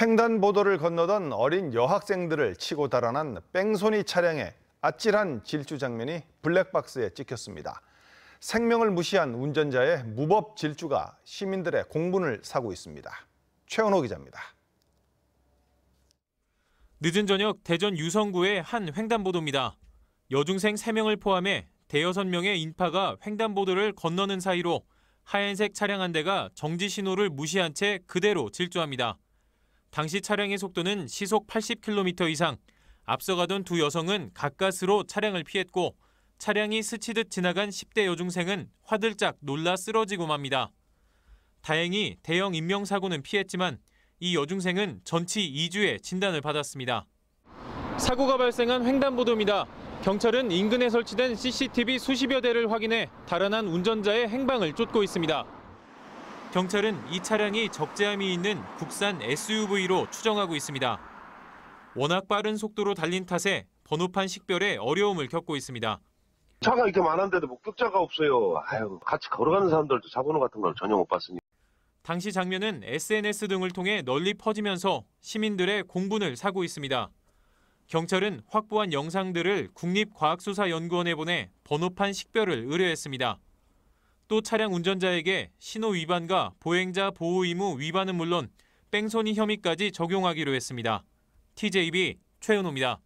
횡단보도를 건너던 어린 여학생들을 치고 달아난 뺑소니 차량의 아찔한 질주 장면이 블랙박스에 찍혔습니다. 생명을 무시한 운전자의 무법 질주가 시민들의 공분을 사고 있습니다. 최원호 기자입니다. 늦은 저녁 대전 유성구의 한 횡단보도입니다. 여중생 3명을 포함해 대여섯 명의 인파가 횡단보도를 건너는 사이로 하얀색 차량 한 대가 정지 신호를 무시한 채 그대로 질주합니다. 당시 차량의 속도는 시속 80km 이상, 앞서가던 두 여성은 가까스로 차량을 피했고 차량이 스치듯 지나간 10대 여중생은 화들짝 놀라 쓰러지고 맙니다. 다행히 대형 인명사고는 피했지만 이 여중생은 전치 2주의 진단을 받았습니다. 사고가 발생한 횡단보도입니다. 경찰은 인근에 설치된 CCTV 수십여 대를 확인해 달아난 운전자의 행방을 쫓고 있습니다. 경찰은 이 차량이 적재함이 있는 국산 SUV로 추정하고 있습니다. 워낙 빠른 속도로 달린 탓에 번호판 식별에 어려움을 겪고 있습니다. 차가 이렇게 많은데도 목격자가 뭐 없어요. 아유, 같이 걸어가는 사람들도 사고는 같은 걸 전혀 못 봤습니다. 당시 장면은 SNS 등을 통해 널리 퍼지면서 시민들의 공분을 사고 있습니다. 경찰은 확보한 영상들을 국립과학수사연구원에 보내 번호판 식별을 의뢰했습니다. 또 차량 운전자에게 신호 위반과 보행자 보호 의무 위반은 물론 뺑소니 혐의까지 적용하기로 했습니다. TJB 최은호입니다.